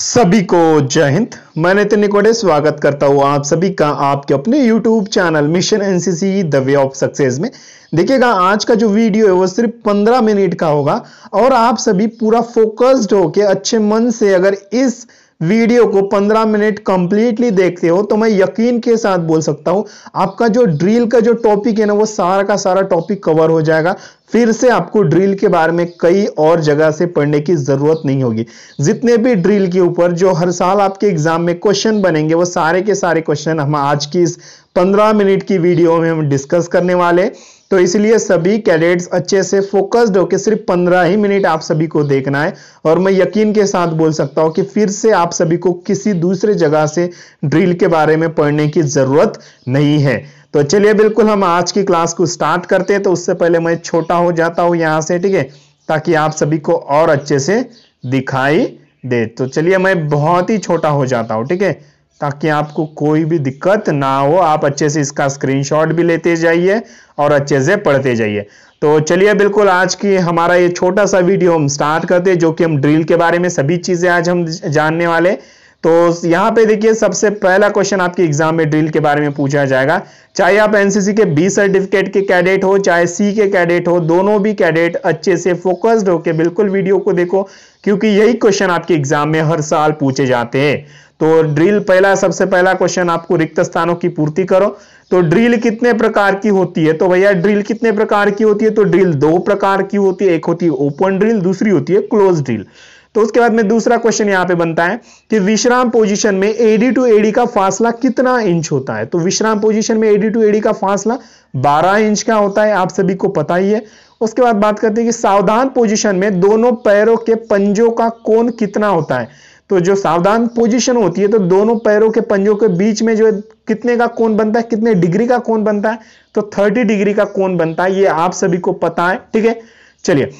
सभी को जय हिंद मैं नितिन निकोडे स्वागत करता हूँ आप सभी का आपके अपने YouTube channel mission NCC the way of success में देखिएगा आज का जो वीडियो है वो सिर्फ 15 मिनट का होगा और आप सभी पूरा फोकस्ड होके अच्छे मन से अगर इस वीडियो को 15 मिनट कंप्लीटली देखते हो तो मैं यकीन के साथ बोल सकता हूं आपका जो ड्रिल का जो टॉपिक है ना वो सारा का सारा टॉपिक कवर हो जाएगा फिर से आपको ड्रिल के बारे में कई और जगह से पढ़ने की ज़रूरत नहीं होगी जितने भी ड्रिल के ऊपर जो हर साल आपके एग्जाम में क्वेश्चन बनेंगे वो सारे के सारे क्वेश्चन हम आज की इस 15 मिनट की वीडियो में हम डिस्कस करने वाले तो इसलिए सभी कैडेट्स अच्छे से फोकस्ड होकर सिर्फ 15 ही मिनट आप सभी को देखना है और मैं यकीन के साथ बोल सकता हूं कि फिर से आप सभी को किसी दूसरे जगह से ड्रिल के बारे में पढ़ने की ज़रूरत नहीं है तो चलिए बिल्कुल हम आज की क्लास को स्टार्ट करते हैं तो उससे पहले मैं छोटा हो जाता हूँ यहाँ से ठीक है ताकि आप सभी को और अच्छे से दिखाई दे तो चलिए मैं बहुत ही छोटा हो जाता हूँ ठीक है ताकि आपको कोई भी दिक्कत ना हो आप अच्छे से इसका स्क्रीनशॉट भी लेते जाइए और अच्छे से पढ़ते जाइए तो चलिए बिल्कुल आज की हमारा ये छोटा सा वीडियो हम स्टार्ट करते हैं जो कि हम ड्रिल के बारे में सभी चीज़ें आज हम जानने वाले हैं तो यहाँ पे देखिए सबसे पहला क्वेश्चन आपके एग्जाम में ड्रिल के बारे में पूछा जाएगा चाहे आप एनसीसी के बी सर्टिफिकेट के कैडेट हो चाहे सी के कैडेट हो दोनों भी कैडेट अच्छे से फोकस्ड होके बिल्कुल वीडियो को देखो क्योंकि यही क्वेश्चन आपके एग्जाम में हर साल पूछे जाते हैं तो ड्रिल पहला सबसे पहला क्वेश्चन आपको रिक्त स्थानों की पूर्ति करो तो ड्रिल कितने प्रकार की होती है तो भैया ड्रिल कितने प्रकार की होती है तो ड्रिल दो प्रकार की होती है एक होती है ओपन ड्रिल दूसरी होती है क्लोज ड्रिल तो उसके बाद में दूसरा क्वेश्चन यहां पे बनता है कि विश्राम पोजीशन में एडी टू एडी का फासला कितना इंच होता है तो विश्राम पोजीशन में एडी टू एडी का फासला 12 इंच का होता है आप सभी को पता ही है उसके बाद बात करते हैं कि सावधान पोजीशन में दोनों पैरों के पंजों का कोण कितना होता है तो जो सावधान पोजिशन होती है तो दोनों पैरों के पंजों के बीच में जो कितने का कोन बनता है कितने डिग्री का कोन बनता है तो 30 डिग्री का कोन बनता है ये आप सभी को पता है ठीक है चलिए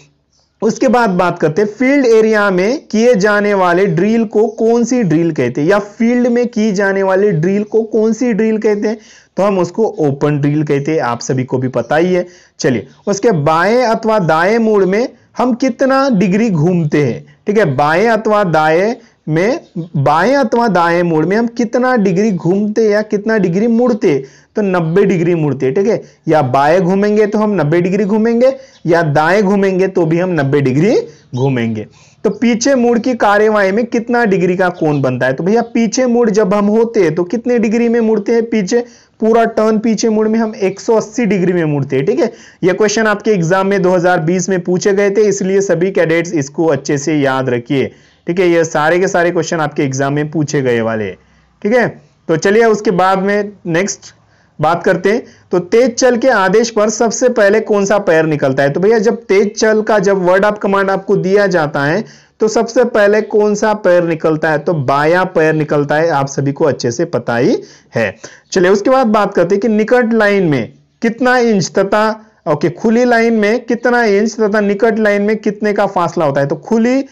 उसके बाद बात करते हैं फील्ड एरिया में किए जाने वाले ड्रिल को कौन सी ड्रिल कहते हैं या फील्ड में की जाने वाले ड्रिल को कौन सी ड्रिल कहते हैं तो हम उसको ओपन ड्रिल कहते हैं आप सभी को भी पता ही है चलिए उसके बाएं अथवा दाएं मोड़ में हम कितना डिग्री घूमते हैं ठीक है बाएं अथवा दाएं में बाएं अथवा दाएं मोड़ में हम कितना डिग्री घूमते या कितना डिग्री मुड़ते तो 90 डिग्री मुड़ती है ठीक है या बाएं घूमेंगे तो हम 90 डिग्री घूमेंगे या दाएं घूमेंगे तो भी हम 90 डिग्री घूमेंगे तो पीछे मूड की कार्यवाही में कितना डिग्री का कोण बनता है तो भैया पीछे मुड़ जब हम होते हैं तो कितने डिग्री में मुड़ते हैं पीछे पूरा टर्न पीछे मुड़ में हम 180 डिग्री में मुड़ते हैं ठीक है यह क्वेश्चन आपके एग्जाम में 2020 में पूछे गए थे इसलिए सभी कैडेट्स इसको अच्छे से याद रखिए ठीक है ये सारे के सारे क्वेश्चन आपके एग्जाम में पूछे गए वाले ठीक है तो चलिए उसके बाद में नेक्स्ट बात करते हैं तो तेज चल के आदेश पर सबसे पहले कौन सा पैर निकलता है तो भैया जब तेज चल का जब वर्ड ऑफ कमांड आपको दिया जाता है तो सबसे पहले कौन सा पैर निकलता है तो बाया पैर निकलता है आप सभी को अच्छे से पता ही है चलिए उसके बाद बात करते हैं कि निकट लाइन में कितना इंच तथा ओके खुली लाइन में कितना इंच तथा निकट लाइन में कितने का फासला होता है तो खुली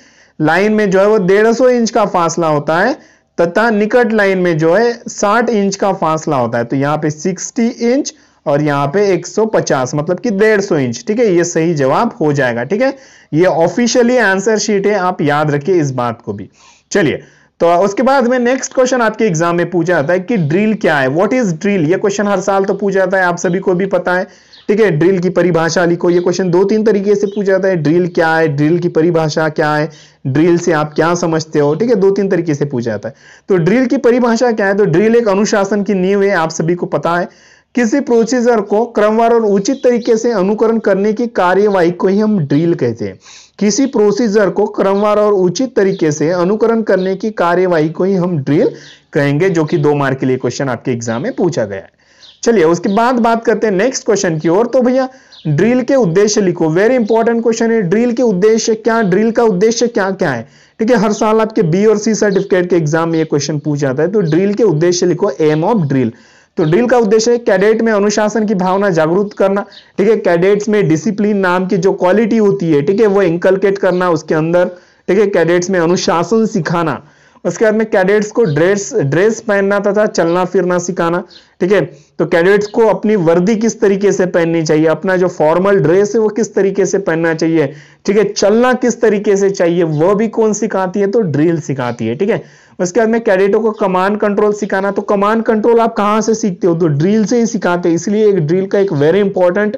लाइन में जो है वो डेढ़ इंच का फासला होता है तथा निकट लाइन में जो है 60 इंच का फासला होता है तो यहां पे 60 इंच और यहां पे 150 मतलब कि 150 इंच ठीक है ये सही जवाब हो जाएगा ठीक है ये ऑफिशियली आंसर शीट है आप याद रखिए इस बात को भी चलिए तो उसके बाद में नेक्स्ट क्वेश्चन आपके एग्जाम में पूछा जाता है कि ड्रिल क्या है व्हाट इज ड्रिल ये क्वेश्चन हर साल तो पूछा जाता है आप सभी को भी पता है ठीक है ड्रिल की परिभाषा लिखो ये क्वेश्चन दो तीन तरीके से पूछा जाता है ड्रिल क्या है ड्रिल की परिभाषा क्या है ड्रिल से आप क्या समझते हो ठीक है दो तीन तरीके से पूछा जाता है तो ड्रिल की परिभाषा क्या है तो ड्रिल एक अनुशासन की नींव है आप सभी को पता है किसी प्रोसीजर को क्रमवार और उचित तरीके से अनुकरण करने की कार्यवाही को ही हम ड्रिल कहते हैं किसी प्रोसीजर को क्रमवार और उचित तरीके से अनुकरण करने की कार्यवाही को ही हम ड्रिल कहेंगे जो कि दो मार्क के लिए क्वेश्चन आपके एग्जाम में पूछा गया है चलिए उसके बाद बात करते हैं नेक्स्ट क्वेश्चन की ओर तो भैया ड्रिल के उद्देश्य लिखो वेरी इंपॉर्टेंट क्वेश्चन है ड्रिल के उद्देश्य क्या ड्रिल का उद्देश्य क्या क्या है ठीक है हर साल आपके बी और सी सर्टिफिकेट के एग्जाम में ये क्वेश्चन पूछ जाता है तो ड्रिल के उद्देश्य लिखो एम ऑफ ड्रिल तो ड्रिल का उद्देश्य है कैडेट में अनुशासन की भावना जागरूक करना ठीक है कैडेट्स में डिसिप्लिन नाम की जो क्वालिटी होती है ठीक है वो इंकलकेट करना उसके अंदर ठीक है कैडेट्स में अनुशासन सिखाना उसके बाद में कैडेट्स को ड्रेस ड्रेस पहनना था, चलना फिरना सिखाना ठीक है तो कैडेट्स को अपनी वर्दी किस तरीके से पहननी चाहिए अपना जो फॉर्मल ड्रेस है वो किस तरीके से पहनना चाहिए ठीक है चलना किस तरीके से चाहिए वह भी कौन सिखाती है तो ड्रिल सिखाती है ठीक है उसके बाद में कैडेटों को कमांड कंट्रोल सिखाना तो कमांड कंट्रोल आप कहाँ से सीखते हो तो ड्रिल से ही सिखाते हैं इसलिए एक ड्रिल का एक वेरी इंपॉर्टेंट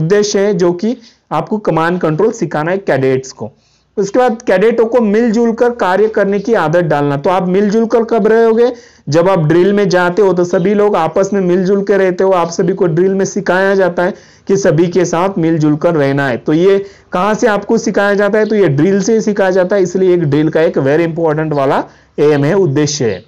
उद्देश्य है जो कि आपको कमांड कंट्रोल सिखाना है कैडेट्स को उसके बाद कैडेटों को मिलजुल कर कार्य करने की आदत डालना तो आप मिलजुल कर कब रहोगे जब आप ड्रिल में जाते हो तो सभी लोग आपस में मिलजुल के रहते हो आप सभी को ड्रिल में सिखाया जाता है कि सभी के साथ मिलजुल कर रहना है तो ये कहां से आपको सिखाया जाता है तो ये ड्रिल से सिखाया जाता है इसलिए एक ड्रिल का एक वेरी इंपॉर्टेंट वाला एम है उद्देश्य है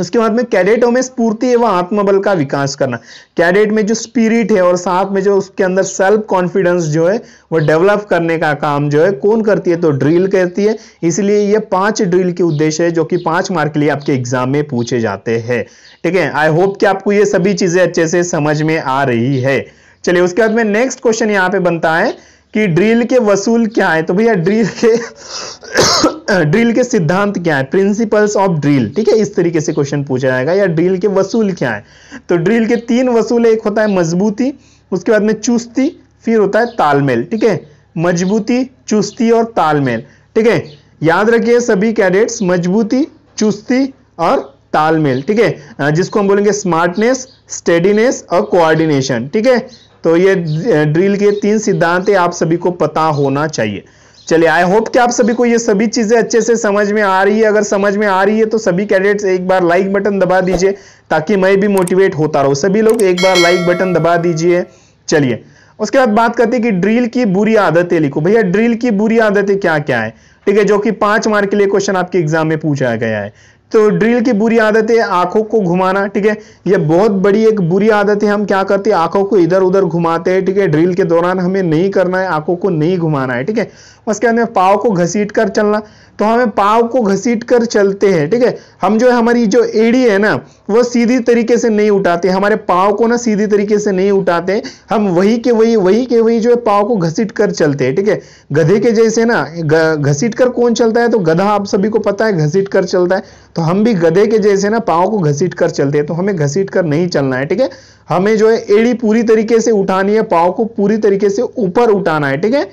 उसके बाद में कैडेटों में स्पूर्ति एवं आत्मबल का विकास करना कैडेट में जो स्पिरिट है और साथ में जो उसके अंदर सेल्फ कॉन्फिडेंस जो है वो डेवलप करने का काम जो है कौन करती है तो ड्रिल करती है इसलिए ये पांच ड्रिल के उद्देश्य है जो कि पांच मार्क के लिए आपके एग्जाम में पूछे जाते हैं ठीक है आई होप कि आपको ये सभी चीजें अच्छे से समझ में आ रही है चलिए उसके बाद में नेक्स्ट क्वेश्चन यहाँ पे बनता है कि ड्रिल के वसूल क्या है तो भैया ड्रिल के ड्रिल के सिद्धांत क्या है प्रिंसिपल्स ऑफ ड्रिल ठीक है इस तरीके से क्वेश्चन पूछा जाएगा या ड्रिल के वसूल क्या है तो ड्रिल के तीन वसूल एक होता है मजबूती उसके बाद में चुस्ती फिर होता है तालमेल ठीक है मजबूती चुस्ती और तालमेल ठीक है याद रखिए सभी कैडेट्स मजबूती चुस्ती और तालमेल ठीक है जिसको हम बोलेंगे स्मार्टनेस स्टेडीनेस और कोऑर्डिनेशन ठीक है तो ये ड्रिल के तीन सिद्धांत आप सभी को पता होना चाहिए चलिए आई होप कि आप सभी को ये सभी चीज़ें अच्छे से समझ में आ रही है अगर समझ में आ रही है तो सभी कैंडिडेट्स एक बार लाइक बटन दबा दीजिए ताकि मैं भी मोटिवेट होता रहूं सभी लोग एक बार लाइक बटन दबा दीजिए चलिए उसके बाद बात करते हैं कि ड्रिल की बुरी आदतें लिखो भैया ड्रिल की बुरी आदतें क्या क्या है ठीक है जो कि पांच मार्क के लिए क्वेश्चन आपके एग्जाम में पूछा गया है तो ड्रिल की बुरी आदत है आंखों को घुमाना ठीक है ये बहुत बड़ी एक बुरी आदत है हम क्या करते हैं आंखों को इधर उधर घुमाते हैं ठीक है ड्रिल के दौरान हमें नहीं करना है आंखों को नहीं घुमाना है ठीक है उसके बाद में पाव को घसीट कर चलना तो हमें पाव को घसीट कर चलते हैं ठीक है हम जो है हमारी जो एड़ी है ना वो सीधी तरीके से नहीं उठाते हमारे पाव को ना सीधी तरीके से नहीं उठाते हम वही के वही वही के वही जो है पाव को घसीट कर चलते हैं ठीक है गधे के जैसे ना घसीट कर कौन चलता है तो गधा आप सभी को पता है घसीट कर चलता है तो हम भी गधे के जैसे ना पाव को घसीट कर चलते हैं तो हमें घसीट कर नहीं चलना है ठीक है हमें जो है एड़ी पूरी तरीके से उठानी है पाव को पूरी तरीके से ऊपर उठाना है ठीक है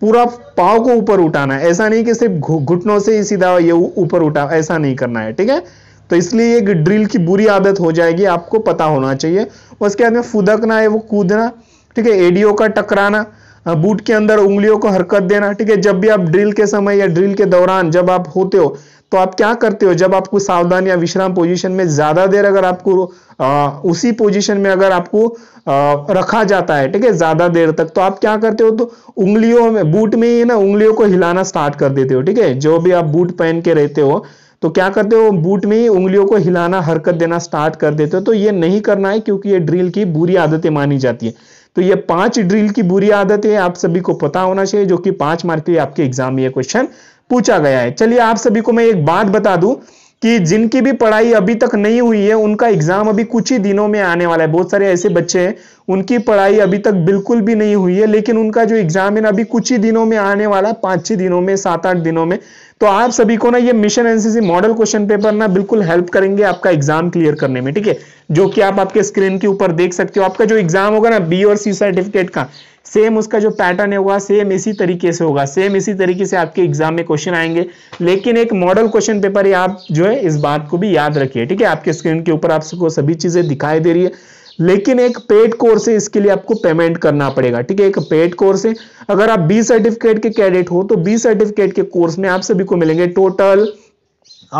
पूरा पाव को ऊपर उठाना है ऐसा नहीं कि सिर्फ घुटनों से ही सीधा ये ऊपर उठा ऐसा नहीं करना है ठीक है तो इसलिए एक ड्रिल की बुरी आदत हो जाएगी आपको पता होना चाहिए उसके बाद में फुदकना है वो कूदना ठीक है एडियो का टकराना बूट के अंदर उंगलियों को हरकत देना ठीक है जब भी आप ड्रिल के समय या ड्रिल के दौरान जब आप होते हो तो आप क्या करते हो जब आपको सावधान या विश्राम पोजीशन में ज़्यादा देर अगर आपको आ, उसी पोजीशन में अगर आपको आ, रखा जाता है ठीक है ज़्यादा देर तक तो आप क्या करते हो तो उंगलियों में बूट में ही ना उंगलियों को हिलाना स्टार्ट कर देते हो ठीक है जो भी आप बूट पहन के रहते हो तो क्या करते हो बूट में ही उंगलियों को हिलाना हरकत देना स्टार्ट कर देते हो तो ये नहीं करना है क्योंकि ये ड्रिल की बुरी आदतें मानी जाती है तो ये पांच ड्रिल की बुरी आदतें आप सभी को पता होना चाहिए जो कि पांच मार्क के लिए आपके एग्जाम में ये क्वेश्चन पूछा गया है चलिए आप सभी को मैं एक बात बता दूं कि जिनकी भी पढ़ाई अभी तक नहीं हुई है उनका एग्जाम अभी कुछ ही दिनों में आने वाला है बहुत सारे ऐसे बच्चे हैं उनकी पढ़ाई अभी तक बिल्कुल भी नहीं हुई है लेकिन उनका जो एग्जाम है ना अभी कुछ ही दिनों में आने वाला है पांच छह दिनों में सात आठ दिनों में तो आप सभी को ना ये mission NCC model question paper ना बिल्कुल हेल्प करेंगे आपका एग्जाम क्लियर करने में ठीक है जो कि आप आपके स्क्रीन के ऊपर देख सकते हो आपका जो एग्जाम होगा ना बी और सी सर्टिफिकेट का सेम उसका जो पैटर्न होगा सेम इसी तरीके से होगा सेम इसी तरीके से आपके एग्जाम में क्वेश्चन आएंगे लेकिन एक मॉडल क्वेश्चन पेपर आप जो है इस बात को भी याद रखिए ठीक है आपके स्क्रीन के ऊपर आपको सभी चीजें दिखाई दे रही है लेकिन एक पेड कोर्स है इसके लिए आपको पेमेंट करना पड़ेगा ठीक है एक पेड कोर्स है अगर आप बी सर्टिफिकेट के कैडेट हो तो बी सर्टिफिकेट के कोर्स में आप सभी को मिलेंगे टोटल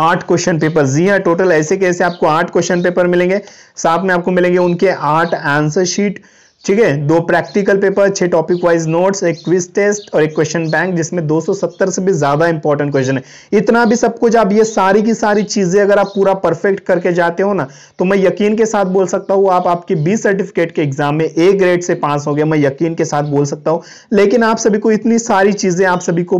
आठ क्वेश्चन पेपर जी हाँ टोटल ऐसे कैसे आपको आठ क्वेश्चन पेपर मिलेंगे साथ में आपको मिलेंगे उनके आठ आंसर शीट ठीक है दो प्रैक्टिकल पेपर छह टॉपिक वाइज नोट्स एक क्विज टेस्ट और एक क्वेश्चन बैंक जिसमें 270 से भी ज्यादा इंपॉर्टेंट क्वेश्चन है इतना भी सब कुछ आप ये सारी की सारी चीजें अगर आप पूरा परफेक्ट करके जाते हो ना तो मैं यकीन के साथ बोल सकता हूँ आप आपके बी सर्टिफिकेट के एग्जाम में ए ग्रेड से पास हो गया मैं यकीन के साथ बोल सकता हूँ लेकिन आप सभी को इतनी सारी चीजें आप सभी को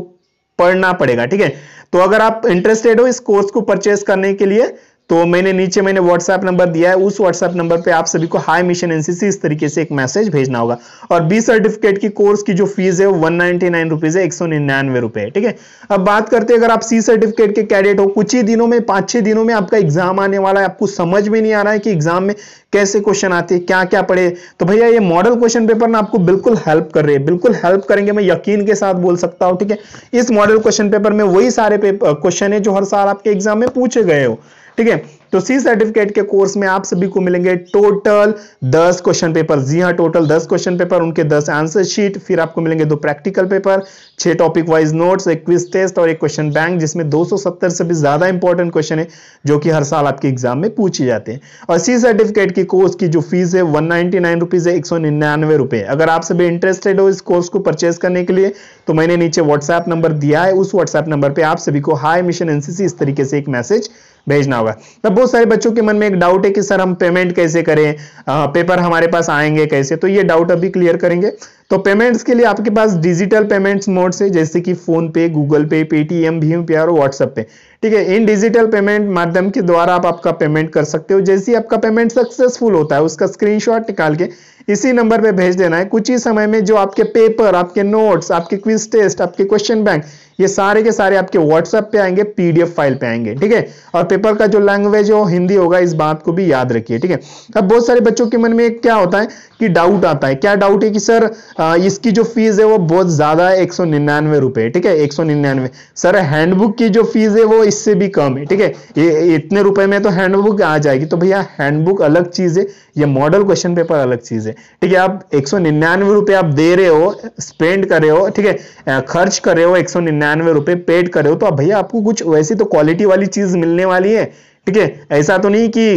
पढ़ना पड़ेगा ठीक है तो अगर आप इंटरेस्टेड हो इस कोर्स को परचेस करने के लिए तो मैंने नीचे मैंने व्हाट्सएप नंबर दिया है उस व्हाट्सएप नंबर पे आप सभी को हाई मिशन एनसीसी इस तरीके से एक मैसेज भेजना होगा और बी सर्टिफिकेट की कोर्स की जो फीस है वो वन नाइनटी नाइन रुपीज है एक सौ निन्यानवे रुपए है ठीक है अब बात करते हैं अगर आप सी सर्टिफिकेट के कैडेट हो कुछ ही दिनों में पांच छह दिनों में आपका एग्जाम आने वाला है आपको समझ में नहीं आ रहा है कि एग्जाम में कैसे क्वेश्चन आते हैं क्या क्या पढ़े तो भैया ये मॉडल क्वेश्चन पेपर ना आपको बिल्कुल हेल्प कर रहे हैं बिल्कुल हेल्प करेंगे मैं यकीन के साथ बोल सकता हूँ ठीक है इस मॉडल क्वेश्चन पेपर में वही सारे क्वेश्चन है जो हर साल आपके एग्जाम में पूछे गए हो ठीक है तो सी सर्टिफिकेट के कोर्स में आप सभी को मिलेंगे टोटल दस क्वेश्चन पेपर जी हाँ टोटल दस क्वेश्चन पेपर उनके दस आंसर शीट फिर आपको मिलेंगे दो प्रैक्टिकल पेपर छह टॉपिक वाइज नोट्स एक क्विज टेस्ट और एक क्वेश्चन बैंक जिसमें 270 से भी ज्यादा इंपॉर्टेंट क्वेश्चन है जो कि हर साल आपके एग्जाम में पूछे जाते हैं और सी सर्टिफिकेट की कोर्स की जो फीस है वन नाइनटी नाइन रुपीज है एक सौ निन्यानवे रुपए अगर आप सभी इंटरेस्टेड हो इस कोर्स को परचेज करने के लिए तो मैंने नीचे व्हाट्सएप नंबर दिया है उस व्हाट्सएप नंबर पर आप सभी को हाई मिशन एनसीसी इस तरीके से एक मैसेज भेजना होगा तब तो बहुत सारे बच्चों के मन में एक डाउट है कि सर हम पेमेंट कैसे करें आ, पेपर हमारे पास आएंगे कैसे तो ये डाउट अभी क्लियर करेंगे तो पेमेंट्स के लिए आपके पास डिजिटल पेमेंट्स मोड से जैसे कि फोन पे गूगल पे पेटीएम भीम पे और व्हाट्सएप पे ठीक है इन डिजिटल पेमेंट माध्यम के द्वारा आप आपका पेमेंट कर सकते हो जैसे ही आपका पेमेंट सक्सेसफुल होता है उसका स्क्रीनशॉट निकाल के इसी नंबर पे भेज देना है कुछ ही समय में जो आपके पेपर आपके नोट्स आपके क्विज टेस्ट आपके क्वेश्चन बैंक ये सारे के सारे आपके व्हाट्सएप पे आएंगे पीडीएफ फाइल पे आएंगे ठीक है और पेपर का जो लैंग्वेज है वो हिंदी होगा इस बात को भी याद रखिए ठीक है अब बहुत सारे बच्चों के मन में क्या होता है कि डाउट आता है क्या डाउट है कि सर हाँ, इसकी जो फीस है वो बहुत ज़्यादा है एक सौ निन्यानवे रुपए ठीक है एक सौ निन्यानवे सर हैंडबुक की जो फीस है वो इससे भी कम है ठीक है ये इतने रुपए में तो हैंडबुक आ जाएगी तो भैया हैंडबुक अलग चीज़ है ये मॉडल क्वेश्चन पेपर अलग चीज़ है ठीक है आप एक सौ निन्यानवे रुपए आप दे रहे हो स्पेंड कर रहे हो ठीक है खर्च कर रहे हो एक सौ निन्यानवे रुपए पेड कर रहे हो तो भैया आपको कुछ वैसी तो क्वालिटी वाली चीज़ मिलने वाली है ठीक है ऐसा तो नहीं कि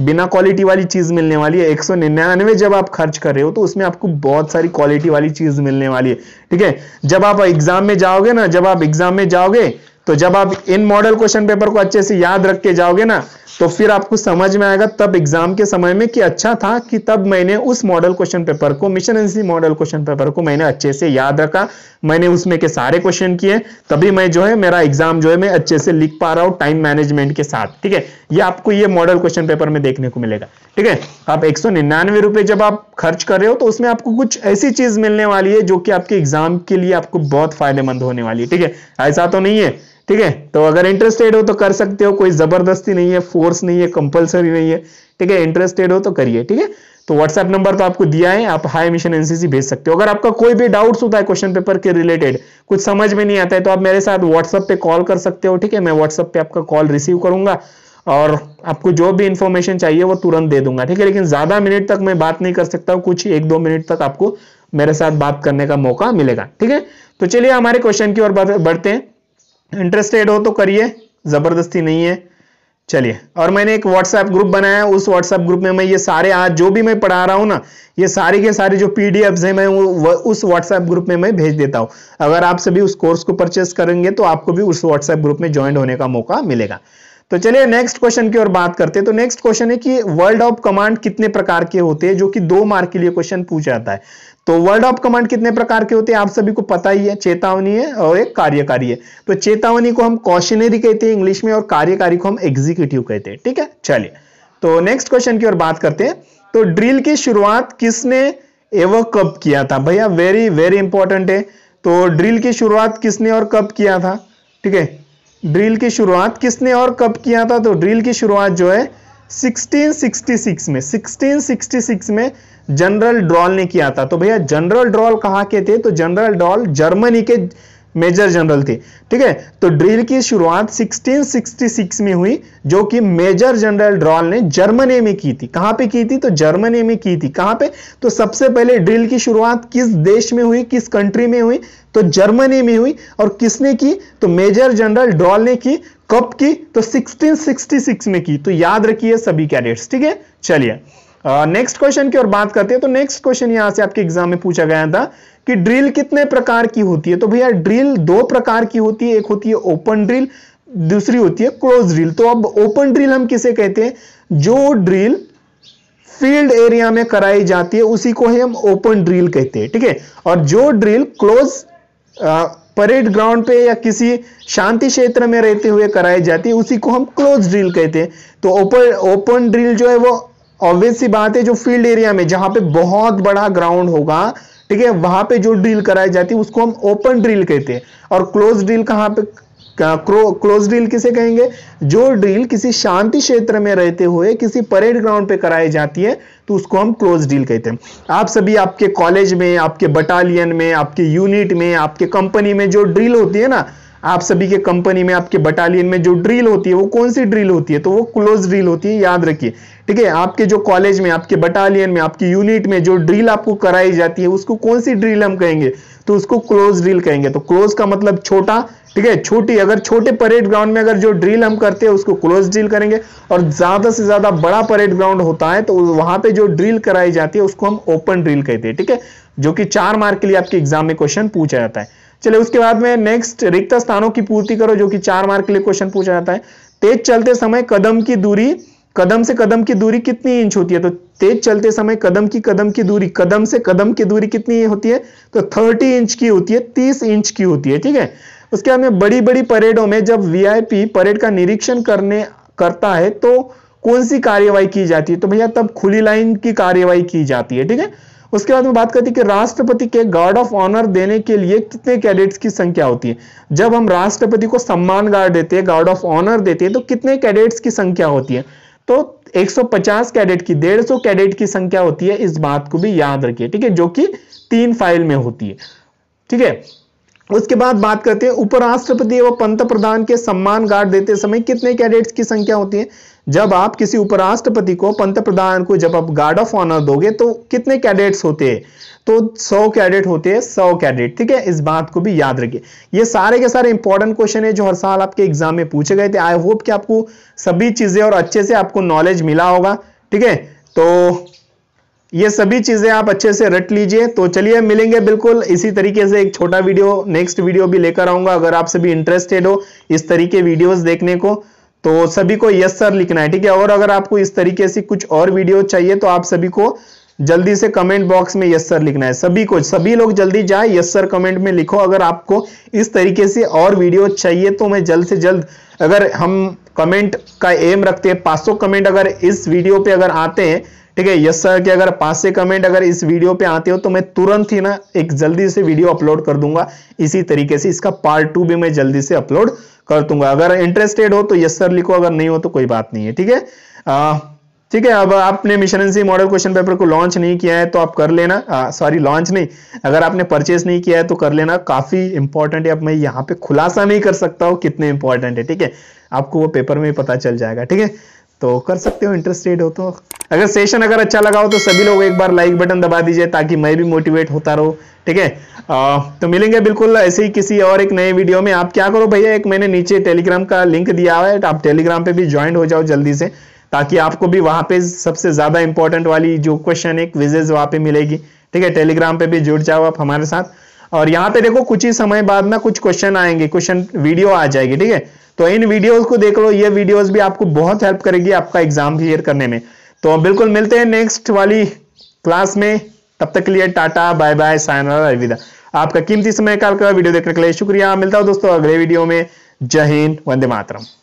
बिना क्वालिटी वाली चीज मिलने वाली है एक सौ निन्यानवे जब आप खर्च कर रहे हो तो उसमें आपको बहुत सारी क्वालिटी वाली चीज मिलने वाली है ठीक है जब आप एग्जाम में जाओगे ना जब आप एग्जाम में जाओगे तो जब आप इन मॉडल क्वेश्चन पेपर को अच्छे से याद रख के जाओगे ना तो फिर आपको समझ में आएगा तब एग्जाम के समय में कि अच्छा था कि तब मैंने उस मॉडल क्वेश्चन पेपर को mission NC model question paper को मैंने अच्छे से याद रखा मैंने उसमें के सारे क्वेश्चन किए तभी मैं जो है मेरा एग्जाम जो है मैं अच्छे से लिख पा रहा हूँ टाइम मैनेजमेंट के साथ ठीक है ये आपको ये मॉडल क्वेश्चन पेपर में देखने को मिलेगा ठीक है आप एक सौ जब आप खर्च कर रहे हो तो उसमें आपको कुछ ऐसी चीज मिलने वाली है जो कि आपके एग्जाम के लिए आपको बहुत फायदेमंद होने वाली है ठीक है ऐसा तो नहीं है ठीक है तो अगर इंटरेस्टेड हो तो कर सकते हो कोई जबरदस्ती नहीं है फोर्स नहीं है कंपलसरी नहीं है ठीक है इंटरेस्टेड हो तो करिए ठीक है तो व्हाट्सएप नंबर तो आपको दिया है आप हाई मिशन एनसीसी भेज सकते हो अगर आपका कोई भी डाउट्स होता है क्वेश्चन पेपर के रिलेटेड कुछ समझ में नहीं आता है तो आप मेरे साथ व्हाट्सएप पे कॉल कर सकते हो ठीक है मैं व्हाट्सएप पे आपका कॉल रिसीव करूंगा और आपको जो भी इंफॉर्मेशन चाहिए वो तुरंत दे दूंगा ठीक है लेकिन ज्यादा मिनट तक मैं बात नहीं कर सकता हूँ कुछ एक दो मिनट तक आपको मेरे साथ बात करने का मौका मिलेगा ठीक है तो चलिए हमारे क्वेश्चन की ओर बढ़ते हैं इंटरेस्टेड हो तो करिए ज़बरदस्ती नहीं है चलिए और मैंने एक व्हाट्सएप ग्रुप बनाया है उस व्हाट्सएप ग्रुप में मैं ये सारे आज जो भी मैं पढ़ा रहा हूँ ना ये सारे के सारे जो पी डी हैं मैं उस व्हाट्सएप ग्रुप में मैं भेज देता हूँ अगर आप सभी उस कोर्स को परचेस करेंगे तो आपको भी उस व्हाट्सएप ग्रुप में ज्वाइन होने का मौका मिलेगा तो चलिए नेक्स्ट क्वेश्चन की ओर बात करते हैं तो नेक्स्ट क्वेश्चन है कि वर्ड ऑफ कमांड कितने प्रकार के होते हैं जो कि दो मार्क के लिए क्वेश्चन पूछा जाता है तो वर्ड ऑफ कमांड कितने प्रकार के होते हैं आप सभी को पता ही है चेतावनी है और एक कार्यकारी है तो चेतावनी को हम कॉशनरी कहते हैं इंग्लिश में और कार्यकारी को हम एग्जीक्यूटिव कहते हैं ठीक है चलिए तो नेक्स्ट क्वेश्चन की ओर बात करते हैं तो ड्रिल की शुरुआत किसने एवं कब किया था भैया वेरी वेरी इंपॉर्टेंट है तो ड्रिल की शुरुआत किसने और कब किया था ठीक है ड्रिल की शुरुआत किसने और कब किया था तो ड्रिल की शुरुआत जो है 1666 में 1666 में जनरल ड्रॉल ने किया था तो भैया जनरल ड्रॉल कहा के थे तो जनरल ड्रॉल जर्मनी के मेजर जनरल थे ठीक है तो ड्रिल की शुरुआत 1666 में हुई जो कि मेजर जनरल ड्रॉल ने जर्मनी में की थी कहां पे की थी तो जर्मनी में की थी कहां पे तो सबसे पहले ड्रिल की शुरुआत किस देश में हुई किस कंट्री में हुई तो जर्मनी में हुई और किसने की तो मेजर जनरल ड्रॉल ने की कब की तो 1666 में की तो याद रखिए सभी कैडेट्स ठीक है चलिए नेक्स्ट क्वेश्चन की ओर बात करते हैं तो नेक्स्ट क्वेश्चन यहां से आपके एग्जाम में पूछा गया था कि ड्रिल कितने प्रकार की होती है तो भैया ड्रिल दो प्रकार की होती है एक होती है ओपन ड्रिल दूसरी होती है क्लोज ड्रिल तो अब ओपन ड्रिल हम किसे कहते हैं जो ड्रिल फील्ड एरिया में कराई जाती है उसी को ही हम ओपन ड्रिल कहते हैं ठीक है ठीके? और जो ड्रिल क्लोज परेड ग्राउंड पे या किसी शांति क्षेत्र में रहते हुए कराई जाती है उसी को हम क्लोज ड्रिल कहते हैं तो ओपन ओपन ड्रिल जो है वो ऑब्वियस सी बात है जो फील्ड एरिया में जहां पे बहुत बड़ा ग्राउंड होगा ठीक है वहां पे जो ड्रिल कराई जाती है उसको हम ओपन ड्रिल कहते हैं और क्लोज ड्रिल कहां पे क्लोज ड्रिल किसे कहेंगे जो ड्रिल किसी शांति क्षेत्र में रहते हुए किसी परेड ग्राउंड पे कराई जाती है तो उसको हम क्लोज ड्रिल कहते हैं आप सभी आपके कॉलेज में आपके बटालियन में आपके यूनिट में आपके कंपनी में जो ड्रिल होती है ना आप सभी के कंपनी में आपके बटालियन में जो ड्रिल होती है वो कौन सी ड्रिल होती है तो वो क्लोज ड्रिल होती है याद रखिए ठीक है आपके जो कॉलेज में आपके बटालियन में आपकी यूनिट में जो ड्रिल आपको कराई जाती है उसको कौन सी ड्रिल हम कहेंगे तो उसको क्लोज ड्रिल कहेंगे तो क्लोज का मतलब छोटा ठीक है छोटी अगर छोटे परेड ग्राउंड में अगर जो ड्रिल हम करते हैं उसको क्लोज ड्रिल करेंगे और ज़्यादा से ज़्यादा बड़ा परेड ग्राउंड होता है तो वहां पे जो ड्रिल कराई जाती है उसको हम ओपन ड्रिल कहते हैं ठीक है जो कि चार मार्क के लिए आपके एग्जाम में क्वेश्चन पूछा जाता है चले उसके बाद में नेक्स्ट रिक्त स्थानों की पूर्ति करो जो कि चार मार्क के लिए क्वेश्चन पूछा जाता है तेज चलते समय कदम की दूरी कदम से कदम की दूरी कितनी इंच होती है तो तेज चलते समय कदम की कदम की दूरी कदम से कदम की दूरी कितनी होती है तो 30 इंच की होती है 30 इंच की होती है ठीक है उसके बाद में बड़ी बड़ी परेडों में जब वीआईपी परेड का निरीक्षण करने करता है तो कौन सी कार्यवाही की जाती है तो भैया तब खुली लाइन की कार्यवाही की जाती है ठीक है उसके बाद में बात करती है कि राष्ट्रपति के गार्ड ऑफ ऑनर देने के लिए कितने कैडेट्स की संख्या होती है जब हम राष्ट्रपति को सम्मान गार्ड देते हैं गार्ड ऑफ ऑनर देते हैं तो कितने कैडेट्स की संख्या होती है तो 150 कैडेट की 150 कैडेट की संख्या होती है इस बात को भी याद रखिए ठीक है जो कि तीन फाइल में होती है ठीक है उसके बाद बात करते हैं उपराष्ट्रपति एवं पंत प्रधान के सम्मान गार्ड देते समय कितने कैडेट्स की संख्या होती है जब आप किसी उपराष्ट्रपति को पंत प्रधान को जब आप गार्ड ऑफ ऑनर दोगे तो कितने कैडेट्स होते हैं तो 100 कैडेट होते हैं 100 कैडेट ठीक है इस बात को भी याद रखिए ये सारे के सारे इंपॉर्टेंट क्वेश्चन है जो हर साल आपके एग्जाम में पूछे गए थे आई होप कि आपको सभी चीजें और अच्छे से आपको नॉलेज मिला होगा ठीक है तो ये सभी चीज़ें आप अच्छे से रट लीजिए तो चलिए मिलेंगे बिल्कुल इसी तरीके से एक छोटा वीडियो नेक्स्ट वीडियो भी लेकर आऊंगा अगर आप सभी इंटरेस्टेड हो इस तरीके वीडियोस देखने को तो सभी को यस सर लिखना है ठीक है और अगर आपको इस तरीके से कुछ और वीडियो चाहिए तो आप सभी को जल्दी से कमेंट बॉक्स में यस सर लिखना है सभी को सभी लोग जल्दी जाए यस सर कमेंट में लिखो अगर आपको इस तरीके से और वीडियो चाहिए तो मैं जल्द से जल्द अगर हम कमेंट का एम रखते हैं 500 कमेंट अगर इस वीडियो पे अगर आते हैं ठीक है यस सर के अगर पांच से कमेंट अगर इस वीडियो पे आते हो तो मैं तुरंत ही ना एक जल्दी से वीडियो अपलोड कर दूंगा इसी तरीके से इसका पार्ट टू भी मैं जल्दी से अपलोड कर दूंगा अगर इंटरेस्टेड हो तो यस सर लिखो अगर नहीं हो तो कोई बात नहीं है ठीक है ठीक है अब आपने एनसी मॉडल क्वेश्चन पेपर को लॉन्च नहीं किया है तो आप कर लेना सॉरी लॉन्च नहीं अगर आपने परचेस नहीं किया है तो कर लेना काफी इंपॉर्टेंट है अब मैं यहाँ पे खुलासा नहीं कर सकता हूँ कितने इंपॉर्टेंट है ठीक है आपको वो पेपर में पता चल जाएगा ठीक है तो कर सकते हो इंटरेस्टेड हो तो अगर सेशन अगर अच्छा लगा हो तो सभी लोग एक बार लाइक बटन दबा दीजिए ताकि मैं भी मोटिवेट होता रहूँ ठीक है तो मिलेंगे बिल्कुल ऐसे ही किसी और एक नए वीडियो में आप क्या करो भैया एक मैंने नीचे टेलीग्राम का लिंक दिया हुआ है तो आप टेलीग्राम पे भी ज्वाइन हो जाओ जल्दी से ताकि आपको भी वहाँ पे सबसे ज़्यादा इंपॉर्टेंट वाली जो क्वेश्चन एक विजेज वहाँ पे मिलेगी ठीक है टेलीग्राम पे भी जुड़ जाओ आप हमारे साथ और यहाँ पे देखो कुछ ही समय बाद ना कुछ क्वेश्चन आएंगे क्वेश्चन वीडियो आ जाएगी ठीक है तो इन वीडियोस को देख लो ये वीडियोस भी आपको बहुत हेल्प करेगी आपका एग्जाम क्लियर करने में तो बिल्कुल मिलते हैं नेक्स्ट वाली क्लास में तब तक के लिए टाटा बाय बाय सायनारा अलविदा आपका कीमती समय काल का वीडियो देखने के लिए शुक्रिया मिलता हूं दोस्तों अगले वीडियो में जय हिंद वंदे मातरम